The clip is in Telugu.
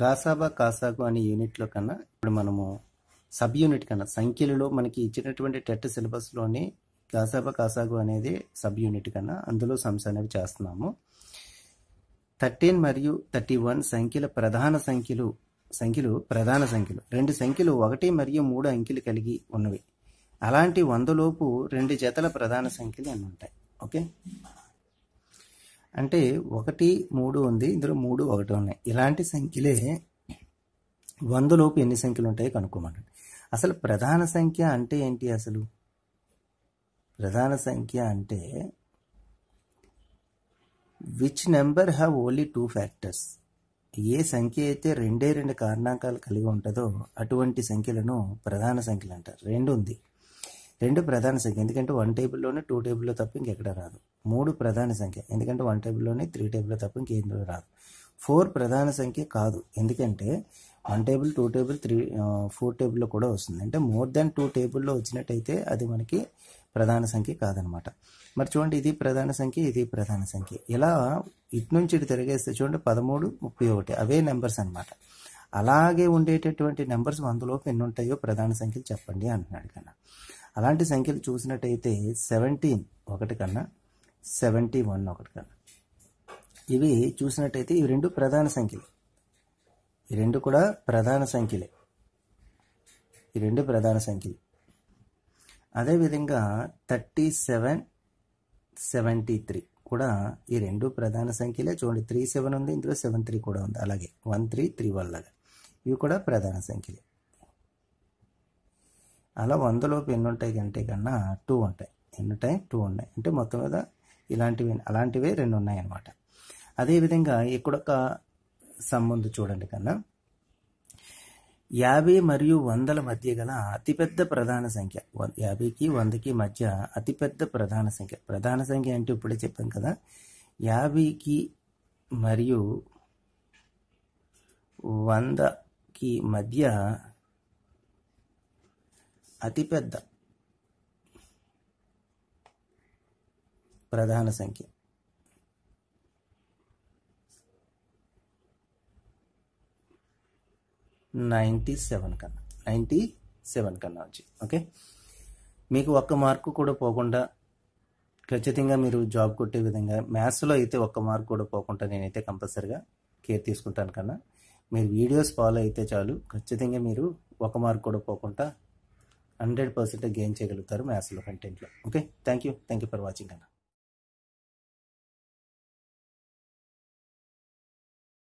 గాసాబా కాసాగు అనే యూనిట్లో కన్నా ఇప్పుడు మనము సబ్ యూనిట్ కన్నా సంఖ్యలలో మనకి ఇచ్చినటువంటి టెట్ సిలబస్లోనే గాసాబా కాసాగు అనేది సబ్ యూనిట్ కన్నా అందులో సమ్స్ అనేవి చేస్తున్నాము థర్టీన్ మరియు థర్టీ వన్ సంఖ్యల ప్రధాన సంఖ్యలు సంఖ్యలు ప్రధాన సంఖ్యలు రెండు సంఖ్యలు ఒకటి మరియు మూడు అంకెలు కలిగి ఉన్నవి అలాంటి వందలోపు రెండు జతల ప్రధాన సంఖ్యలు అన్నీ ఉంటాయి ఓకే అంటే ఒకటి మూడు ఉంది ఇందులో మూడు ఒకటి ఉన్నాయి ఇలాంటి సంఖ్యలే వందలోపు ఎన్ని సంఖ్యలు ఉంటాయో కనుక్కోమనండి అసలు ప్రధాన సంఖ్య అంటే ఏంటి అసలు ప్రధాన సంఖ్య అంటే which number have only two factors ఏ సంఖ్య అయితే రెండే రెండు కారణాంకాలు కలిగి ఉంటుందో అటువంటి సంఖ్యలను ప్రధాన సంఖ్యలు అంటారు రెండు ఉంది రెండు ప్రధాన సంఖ్య ఎందుకంటే వన్ టేబుల్లోనే టూ టేబుల్లో తప్ప ఇంకెక్కడ రాదు మూడు ప్రధాన సంఖ్య ఎందుకంటే వన్ టేబుల్లోనే త్రీ టేబుల్లో తప్ప ఇంకేందులో రాదు ఫోర్ ప్రధాన సంఖ్య కాదు ఎందుకంటే one table two table three four టేబుల్లో కూడా వస్తుంది అంటే మోర్ దాన్ టూ టేబుల్లో వచ్చినట్టయితే అది మనకి ప్రధాన సంఖ్య కాదనమాట మరి చూడండి ఇది ప్రధాన సంఖ్య ఇది ప్రధాన సంఖ్య ఇలా ఇటు నుంచి ఇటు తిరిగేస్తే చూడండి పదమూడు ముప్పై ఒకటి అవే నెంబర్స్ అనమాట అలాగే ఉండేటటువంటి నెంబర్స్ అందులోపు ఎన్ని ఉంటాయో ప్రధాన సంఖ్యలు చెప్పండి అంటున్నాడు కన్నా అలాంటి సంఖ్యలు చూసినట్టయితే సెవెంటీన్ ఒకటి కన్నా సెవెంటీ వన్ ఒకటి కన్నా ఇవి చూసినట్టయితే ఇవి రెండు ప్రధాన సంఖ్యలు ఈ రెండు కూడా ప్రధాన సంఖ్యలే ఈ రెండు ప్రధాన సంఖ్యలు అదేవిధంగా థర్టీ సెవెన్ సెవెంటీ త్రీ కూడా ఈ రెండు ప్రధాన సంఖ్యలే చూడండి త్రీ సెవెన్ ఉంది ఇందులో సెవెన్ త్రీ కూడా ఉంది అలాగే వన్ త్రీ త్రీ వన్ లాగా ఇవి కూడా ప్రధాన సంఖ్యలే అలా వందలోపు ఎన్ని ఉంటాయి కంటే కన్నా టూ ఉంటాయి ఎన్ని ఉంటాయి టూ ఉన్నాయి అంటే మొత్తం మీద ఇలాంటివి అలాంటివే రెండు ఉన్నాయన్నమాట అదేవిధంగా ఇక్కడొక సంబంధం చూడండి కన్నా యాభై మరియు వందల మధ్య గల అతిపెద్ద ప్రధాన సంఖ్య యాభైకి వందకి మధ్య అతిపెద్ద ప్రధాన సంఖ్య ప్రధాన సంఖ్య అంటే ఇప్పుడే చెప్పాం కదా యాభైకి మరియు వందకి మధ్య అతిపెద్ద ప్రధాన సంఖ్య నైంటీ సెవెన్ కన్నా నైంటీ సెవెన్ కన్నా వచ్చి ఓకే మీకు ఒక్క మార్కు కూడా పోకుండా ఖచ్చితంగా మీరు జాబ్ కొట్టే విధంగా మ్యాథ్స్లో అయితే ఒక్క మార్క్ కూడా పోకుండా నేనైతే కంపల్సరిగా కేర్ తీసుకుంటాను కన్నా మీరు వీడియోస్ ఫాలో అయితే చాలు ఖచ్చితంగా మీరు ఒక మార్క్ కూడా పోకుండా హండ్రెడ్ పర్సెంట్ గెయిన్ చేయగలుగుతారు మ్యాథ్స్లో కంటెంట్లో okay thank you thank you for watching అన్న